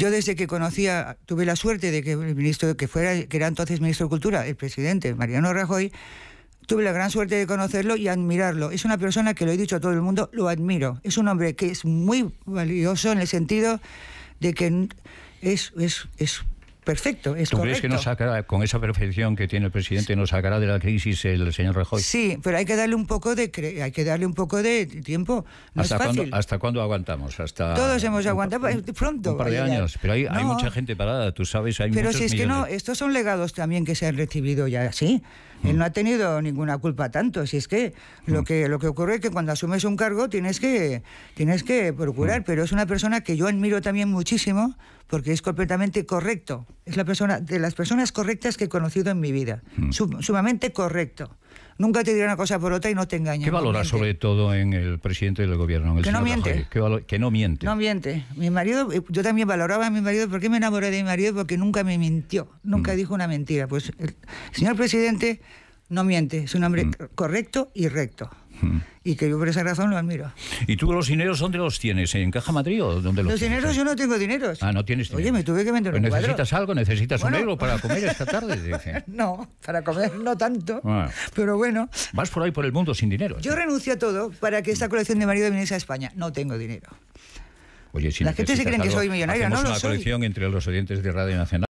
Yo desde que conocía, tuve la suerte de que el ministro que fuera, que era entonces ministro de Cultura, el presidente Mariano Rajoy, tuve la gran suerte de conocerlo y admirarlo. Es una persona que lo he dicho a todo el mundo, lo admiro. Es un hombre que es muy valioso en el sentido de que es, es, es perfecto. Es ¿Tú crees que nos sacará, con esa perfección que tiene el presidente, nos sacará de la crisis el señor Rajoy? Sí, pero hay que darle un poco de, hay que darle un poco de tiempo. ¿Hasta, Cuándo, aguantamos? Hasta Todos hemos aguantado eh, pronto. Un par años, pero hay, hay, mucha gente parada, tú sabes, hay Pero si es que no, estos son legados también que se han recibido ya ¿sí? Él no mm. ha tenido ninguna culpa tanto. Si es que lo mm. que, lo que ocurre es que cuando asumes un cargo tienes que, tienes que procurar, mm. pero es una persona que yo admiro también muchísimo porque es completamente correcto. Es la persona de las personas correctas que he conocido en mi vida. sumamente correcto. Nunca te diré una cosa por otra y no te engañe. ¿Qué valora sobre todo en el presidente del gobierno? que no miente. Que, no miente. No miente. Mi marido, eh, yo también valoraba a mi marido. ¿Por qué me enamoré de mi marido? Porque nunca me mintió, nunca mm. dijo una mentira. Pues señor presidente no miente, es un hombre mm. correcto y recto. Mm. Y que yo por esa razón lo admiro. ¿Y tú los dineros dónde los tienes? ¿En Caja Madrid o dónde los, los dineros yo no tengo dineros. Ah, no tienes dinero. Oye, me tuve que vender pues ¿Necesitas algo? ¿Necesitas un euro para comer esta tarde? no, para comer no tanto. Ah. Pero bueno. Vas por ahí por el mundo sin dinero. Yo ¿eh? renuncio a todo para que esta colección de marido viniese a España. No tengo dinero. Oye, si la gente se cree que soy millonario, no lo una colección entre los oyentes de Radio Nacional.